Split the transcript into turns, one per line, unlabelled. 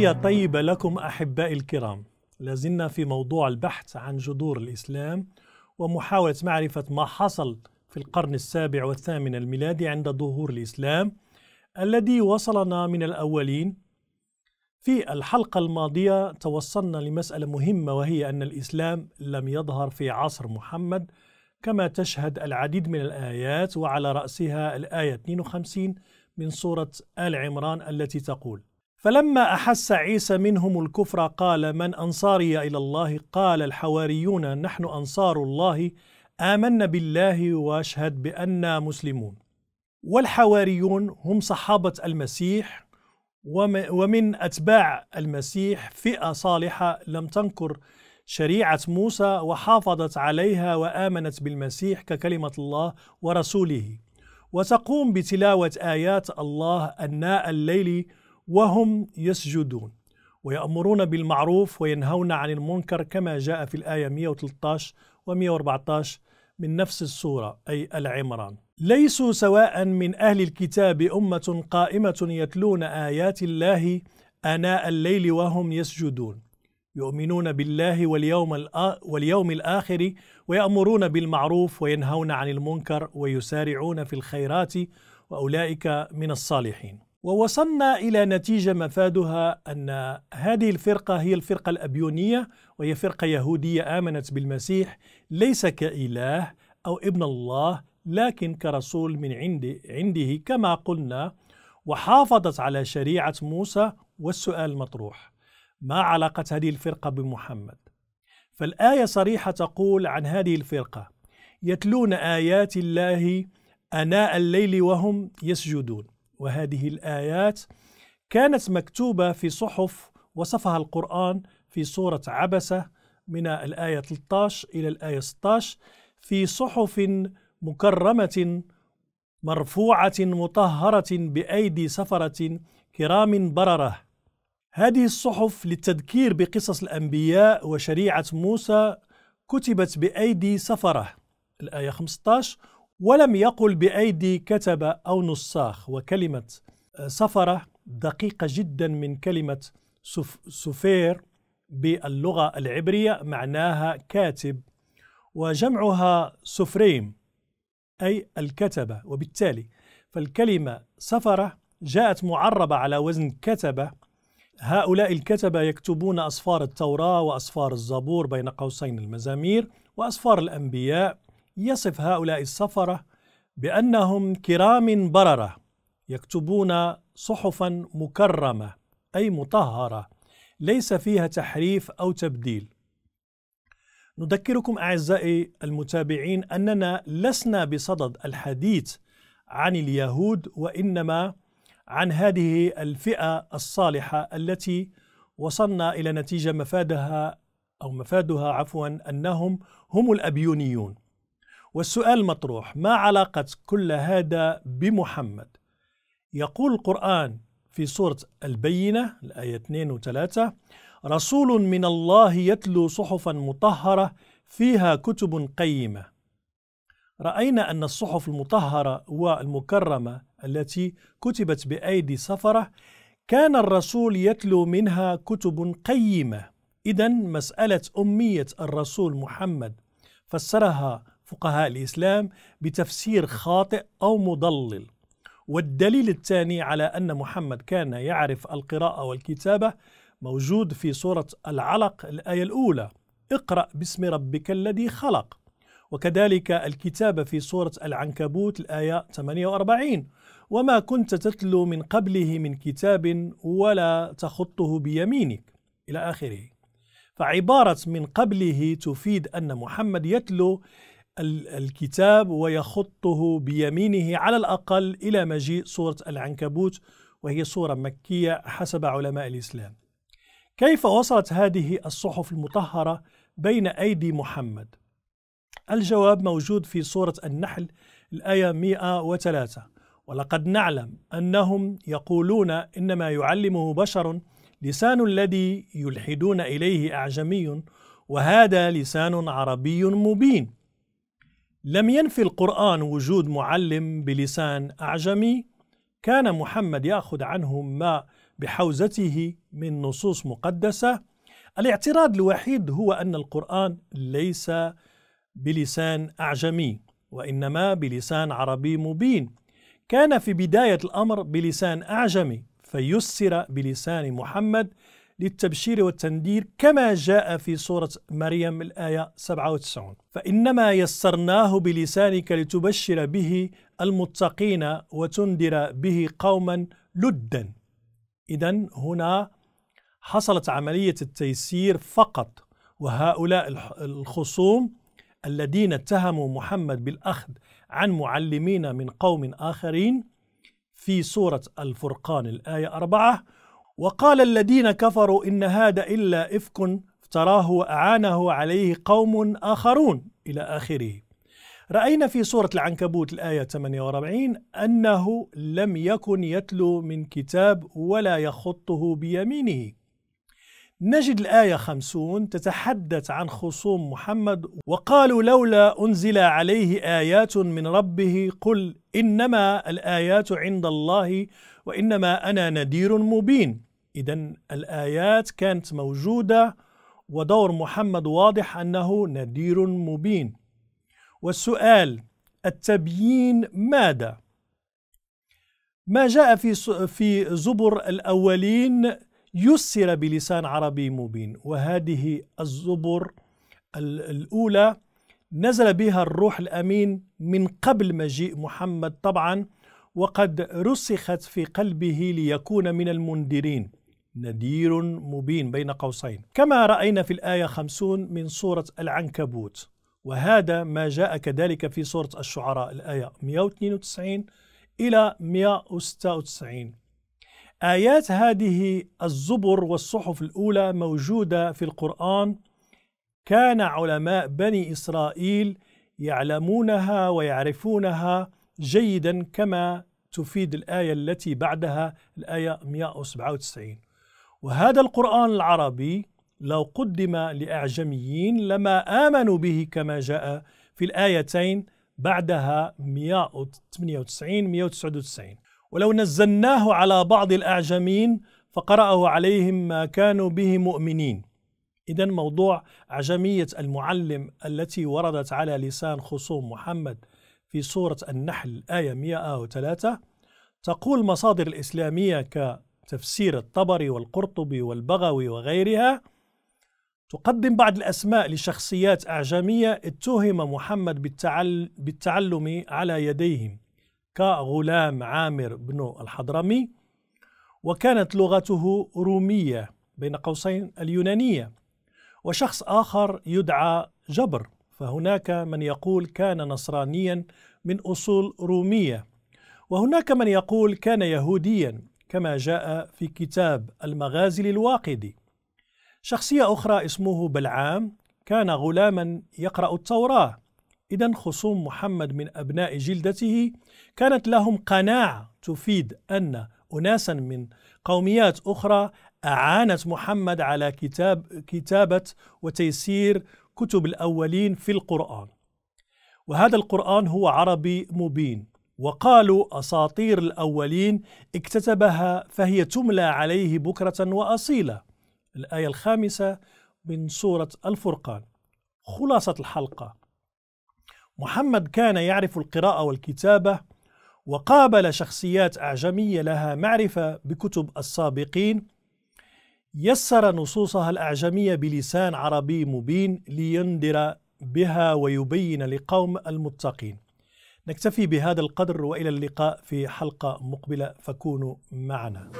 تحية طيبة لكم أحبائي الكرام لازلنا في موضوع البحث عن جذور الإسلام ومحاولة معرفة ما حصل في القرن السابع والثامن الميلادي عند ظهور الإسلام الذي وصلنا من الأولين في الحلقة الماضية توصلنا لمسألة مهمة وهي أن الإسلام لم يظهر في عصر محمد كما تشهد العديد من الآيات وعلى رأسها الآية 52 من سورة آل عمران التي تقول فلما احس عيسى منهم الكفر قال من انصاري الى الله قال الحواريون نحن انصار الله امنا بالله واشهد بانا مسلمون والحواريون هم صحابه المسيح ومن اتباع المسيح فئه صالحه لم تنكر شريعه موسى وحافظت عليها وامنت بالمسيح ككلمه الله ورسوله وتقوم بتلاوه ايات الله اناء الليل وهم يسجدون ويأمرون بالمعروف وينهون عن المنكر كما جاء في الآية 113 و 114 من نفس السورة أي العمران ليسوا سواء من أهل الكتاب أمة قائمة يتلون آيات الله آناء الليل وهم يسجدون يؤمنون بالله واليوم, واليوم الآخر ويأمرون بالمعروف وينهون عن المنكر ويسارعون في الخيرات وأولئك من الصالحين ووصلنا إلى نتيجة مفادها أن هذه الفرقة هي الفرقة الأبيونية وهي فرقة يهودية آمنت بالمسيح ليس كإله أو ابن الله لكن كرسول من عند عنده كما قلنا وحافظت على شريعة موسى والسؤال المطروح ما علاقة هذه الفرقة بمحمد؟ فالآية صريحة تقول عن هذه الفرقة يتلون آيات الله أناء الليل وهم يسجدون وهذه الآيات كانت مكتوبة في صحف وصفها القرآن في سورة عبسة من الآية 13 إلى الآية 16 في صحف مكرمة مرفوعة مطهرة بأيدي سفرة كرام بررة هذه الصحف للتذكير بقصص الأنبياء وشريعة موسى كتبت بأيدي سفرة الآية 15 ولم يقل بأيدي كتبة أو نساخ وكلمة آه، سفرة دقيقة جدا من كلمة سفير باللغة العبرية معناها كاتب وجمعها سفريم أي الكتبة وبالتالي فالكلمة سفرة جاءت معربة على وزن كتبة هؤلاء الكتبة يكتبون أصفار التوراة وأصفار الزبور بين قوسين المزامير وأصفار الأنبياء يصف هؤلاء السفرة بأنهم كرام بررة يكتبون صحفا مكرمة أي مطهرة ليس فيها تحريف أو تبديل نذكركم أعزائي المتابعين أننا لسنا بصدد الحديث عن اليهود وإنما عن هذه الفئة الصالحة التي وصلنا إلى نتيجة مفادها أو مفادها عفوا أنهم هم الأبيونيون والسؤال مطروح ما علاقة كل هذا بمحمد؟ يقول القرآن في سورة البينة الآية 2 و 3 رسول من الله يتلو صحفا مطهرة فيها كتب قيمة رأينا أن الصحف المطهرة والمكرمة التي كتبت بأيدي سفرة كان الرسول يتلو منها كتب قيمة إذا مسألة أمية الرسول محمد فسرها فقهاء الإسلام بتفسير خاطئ أو مضلل والدليل الثاني على أن محمد كان يعرف القراءة والكتابة موجود في سورة العلق الآية الأولى اقرأ باسم ربك الذي خلق وكذلك الكتابة في سورة العنكبوت الآية 48 وما كنت تتلو من قبله من كتاب ولا تخطه بيمينك إلى آخره فعبارة من قبله تفيد أن محمد يتلو الكتاب ويخطه بيمينه على الأقل إلى مجيء سورة العنكبوت وهي سورة مكية حسب علماء الإسلام كيف وصلت هذه الصحف المطهرة بين أيدي محمد؟ الجواب موجود في سورة النحل الآية 103 ولقد نعلم أنهم يقولون إنما يعلمه بشر لسان الذي يلحدون إليه أعجمي وهذا لسان عربي مبين لم ينفي القرآن وجود معلم بلسان أعجمي كان محمد يأخذ عنه ما بحوزته من نصوص مقدسة الاعتراض الوحيد هو أن القرآن ليس بلسان أعجمي وإنما بلسان عربي مبين كان في بداية الأمر بلسان أعجمي فيسر بلسان محمد للتبشير والتنذير كما جاء في سورة مريم الآية 97 فإنما يسرناه بلسانك لتبشر به المتقين وتنذر به قوما لدا إذا هنا حصلت عملية التيسير فقط وهؤلاء الخصوم الذين اتهموا محمد بالأخذ عن معلمين من قوم آخرين في سورة الفرقان الآية 4 وقال الذين كفروا إن هذا إلا إفك افتراه وأعانه عليه قوم آخرون إلى آخره رأينا في سورة العنكبوت الآية 48 أنه لم يكن يتلو من كتاب ولا يخطه بيمينه نجد الآية 50 تتحدث عن خصوم محمد وقالوا لولا أنزل عليه آيات من ربه قل إنما الآيات عند الله وإنما أنا نذير مبين إذا الآيات كانت موجودة ودور محمد واضح أنه نذير مبين والسؤال التبيين ماذا؟ ما جاء في في زبر الأولين يسر بلسان عربي مبين وهذه الزبر الأولى نزل بها الروح الأمين من قبل مجيء محمد طبعا وقد رسخت في قلبه ليكون من المنذرين نذير مبين بين قوسين كما رأينا في الآية 50 من سورة العنكبوت وهذا ما جاء كذلك في سورة الشعراء الآية 192 إلى 196 آيات هذه الزبر والصحف الأولى موجودة في القرآن كان علماء بني إسرائيل يعلمونها ويعرفونها جيدا كما تفيد الآية التي بعدها الآية 197 وهذا القرآن العربي لو قدم لأعجميين لما آمنوا به كما جاء في الآيتين بعدها 198 199 ولو نزلناه على بعض الأعجمين فقرأه عليهم ما كانوا به مؤمنين إذا موضوع أعجمية المعلم التي وردت على لسان خصوم محمد في سورة النحل آية 103 تقول مصادر الإسلامية ك تفسير الطبري والقرطبي والبغوي وغيرها تقدم بعض الأسماء لشخصيات أعجمية اتهم محمد بالتعل بالتعلم على يديهم كغلام عامر بن الحضرمي وكانت لغته رومية بين قوسين اليونانية وشخص آخر يدعى جبر فهناك من يقول كان نصرانيا من أصول رومية وهناك من يقول كان يهوديا كما جاء في كتاب المغازي للواقدي شخصية أخرى اسمه بلعام كان غلاما يقرأ التوراة إذا خصوم محمد من أبناء جلدته كانت لهم قناعة تفيد أن أناسا من قوميات أخرى أعانت محمد على كتاب كتابة وتيسير كتب الأولين في القرآن وهذا القرآن هو عربي مبين وقالوا أساطير الأولين اكتتبها فهي تملى عليه بكرة وأصيلة الآية الخامسة من سورة الفرقان خلاصة الحلقة محمد كان يعرف القراءة والكتابة وقابل شخصيات أعجمية لها معرفة بكتب السابقين يسر نصوصها الأعجمية بلسان عربي مبين لينذر بها ويبين لقوم المتقين نكتفي بهذا القدر والى اللقاء في حلقه مقبله فكونوا معنا.